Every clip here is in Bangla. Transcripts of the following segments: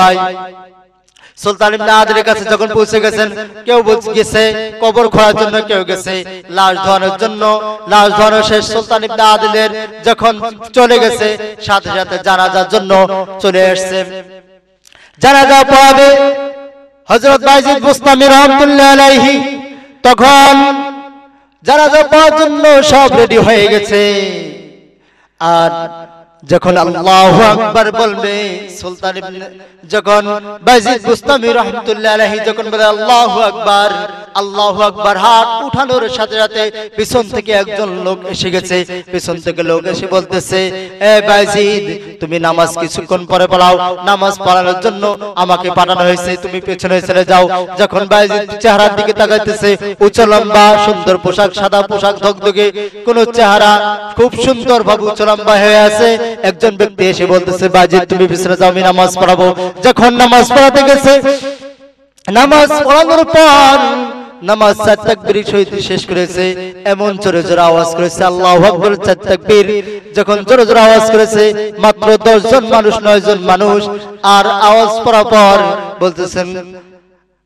পাই সুলতান ইবনে আদিলের কাছে যখন পৌঁছে গেছেন কেউ বলছে গেছে কবর খোঁড়ার জন্য কেউ গেছে লাশ ধোয়ানোর জন্য লাশ ধোয়ানো শেষ সুলতান ইবনে আদিলের যখন চলে গেছে সাথে সাথে জানাজার জন্য চলে আসছে জানাজা পড়াবে হযরত বাইজিদ বুস্তামি রাহমাতুল্লাহ আলাইহি তখন জানাজা পড়ার জন্য সব রেডি হয়ে গেছে আর যখন আল্লাহ আকবর বলবে সুলতান যখন বাইজিদ বুস্তামি রহমতুল্লাহ আলাইহি যখন বলে আল্লাহু আকবর আল্লাহু আকবর হাত উঠানোর সাথে সাথে পিছন থেকে একজন লোক এসে গেছে পিছন থেকে লোক এসে বলতেছে এ বাইজিদ তুমি নামাজ কিছুক্ষণ পরে পড়াও নামাজ পড়ানোর জন্য আমাকে পাঠানো হয়েছে তুমি পেছনে চলে যাও যখন বাইজিদ চেহারার দিকে তাকাইতেছে উচ্চ লম্বা সুন্দর পোশাক সাদা পোশাক ধকধকে কোন চেহারা খুব সুন্দর ভাবে উচ্চ লম্বা হয়ে আছে একজন ব্যক্তি এসে বলতেছে বাজি তুমি বিশ্রাম যাও আমি নামাজ পড়াবো যখন নামাজ পড়াতে গেছে নামাজ পড়ানোর পর মাত্র 10 জন মানুষ নয় জন মানুষ আর আওয়াজ পড়া পর বলতেছেন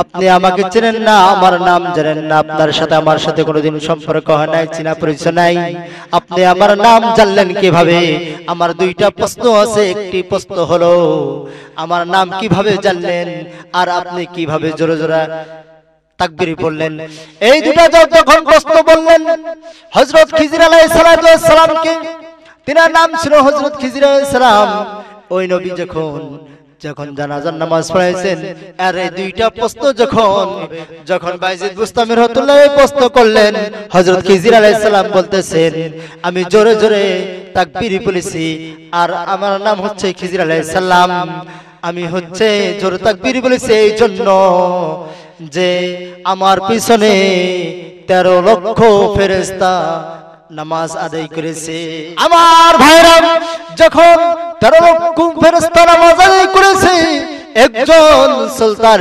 আপনি আমাকে চেনেন না আমার নাম জানেন না আপনার সাথে আমার সাথে কোনোদিন সম্পর্ক হয় নাই চিনা পরিচয় নাই আপনি আমার নাম জানলেন কিভাবে আমার দুইটা প্রশ্ন আছে একটি প্রশ্ন হলো আমার নাম কিভাবে জানলেন আর আপনি কিভাবে জোরে জোরে তাকবির বললেন এই দুটা যখন প্রশ্ন বললেন হজরত খিজির আলাইহিস সালামকে তিনার নাম ছিল হজরত খিজির আলাইহিস সালাম ওই নবী যখন যখন জানাজার নামাজ পড়াইছেন আর এই দুইটা প্রশ্ন যখন যখন বাইজিদ বুস্তামি রহমতুল্লাহ প্রশ্ন করলেন হজরত খিজির আলাইহিস সালাম বলতেছেন আমি জোরে জোরে তাক তাকবীর বলেছি আর আমার নাম হচ্ছে খিজির আলাইহিস সালাম আমি হচ্ছে জোরে তাক তাকবীর বলেছি এই জন্য যে আমার পিছনে তেরো লক্ষ ফেরেস্তা নামাজ আদায় করেছে আমার ভাইরাম যখন রকম করেছে একজন সুলতান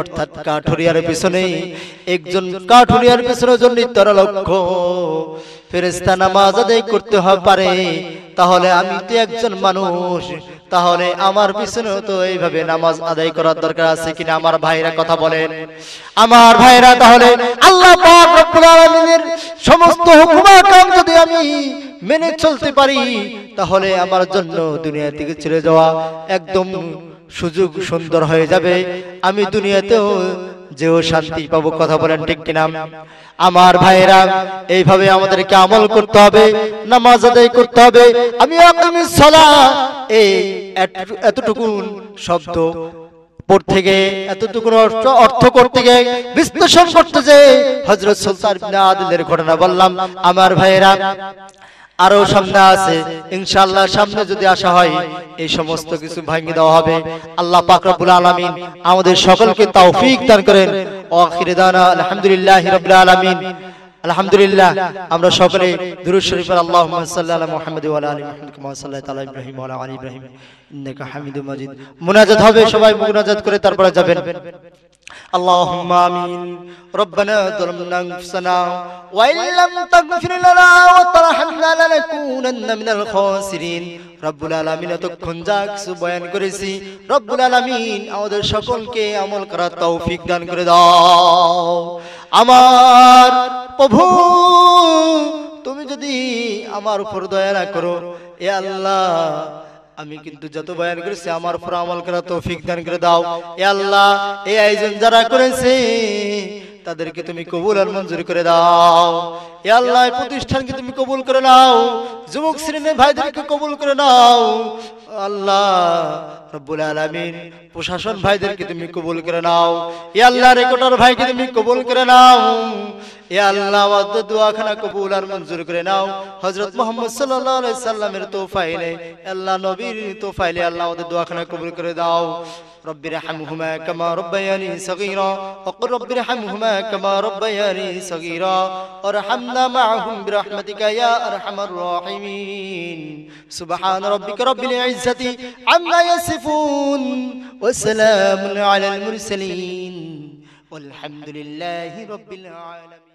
অর্থাৎ কাঠুরিয়ার পিছনে একজন কাঠুরিয়ার পিছনে জন্য ফেরেস্তা নামাজ আদায় করতে পারে তাহলে আমি তো একজন মানুষ তাহলে আমার পিছনে তো এইভাবে নামাজ আদায় করার দরকার আছে কিনা আমার ভাইরা কথা বলেন আমার ভাইরা তাহলে আল্লাহ সমস্ত হুকুমা কাম সমস্ত যদি আমি মেনে চলতে পারি তাহলে আমার জন্য দুনিয়া থেকে ছেড়ে যাওয়া একদম সুযোগ সুন্দর হয়ে যাবে আমি দুনিয়াতেও যেও শান্তি পাবো কথা বলেন ঠিক কিনা আমার ভাইরা এইভাবে আমাদেরকে আমল করতে হবে নামাজ আদায় করতে হবে আমি আগামী সালা এই এতটুকু শব্দ বিশ্লেষণ করতে যে হজরত সুলতান ঘটনা বললাম আমার ভাইয়েরা আরো সামনে আছে ইনশাআল্লাহ সামনে যদি আসা হয় এই সমস্ত কিছু ভাঙ্গি দেওয়া হবে আল্লাহ পাক রব্বুল আলামিন আমাদের সকলকে তৌফিক দান করেন আখির দানা আলহামদুলিল্লাহি রাব্বিল আলামিন আলহামদুলিল্লাহ আমরা সকলে দুরুদ শরীফ আল্লাহুম্মা সাল্লি আলা মুহাম্মাদি ওয়া আলা আলি মুহাম্মাদ কামা আলা ইব্রাহিম ওয়া আলা আলি ইব্রাহিম ইন্নাকা হামিদুম মাজিদ মুনাজাত হবে সবাই মুনাজাত করে তারপরে যাবেন اللهم آمين ربنا ظلمنا أنفسنا وإن لم تغفر لنا وترحمنا لنكونن من الخاسرين রব্বুল আলমিন এতক্ষণ যা কিছু বয়ান করেছি রব্বুল আলমিন আমাদের সকলকে আমল করার তৌফিক দান করে দাও আমার প্রভু তুমি যদি আমার উপর দয়া না করো এ আল্লাহ আমি কিন্তু যত বয়ান করেছি আমার পর আমল করা তৌফিক দান করে দাও এ আল্লাহ এই আয়োজন যারা করেছে তাদেরকে তুমি কবুল আর মঞ্জুর করে দাও এ আল্লাহ প্রতিষ্ঠানকে তুমি কবুল করে নাও যুবক শ্রেণীর ভাইদেরকে কবুল করে নাও আল্লাহ প্রশাসন ভাইদেরকে তুমি কবুল করে নাও এ আল্লাহ রেকর্ডার ভাইকে তুমি কবুল করে নাও এ আল্লাহ দোয়াখানা কবুল আর মঞ্জুর করে নাও হজরত মোহাম্মদ সাল্লাহ সাল্লামের সাল্লামের ফাইলে আল্লাহ নবীর তোফাইলে আল্লাহ দুয়াখানা দোয়াখানা কবুল করে দাও رب ارحمهما كما ربياني صغيرا وقل رب ارحمهما كما ربياني صغيرا وارحمنا معهم برحمتك يا أرحم الراحمين سبحان ربك رب العزة عما يصفون وسلام على المرسلين والحمد لله رب العالمين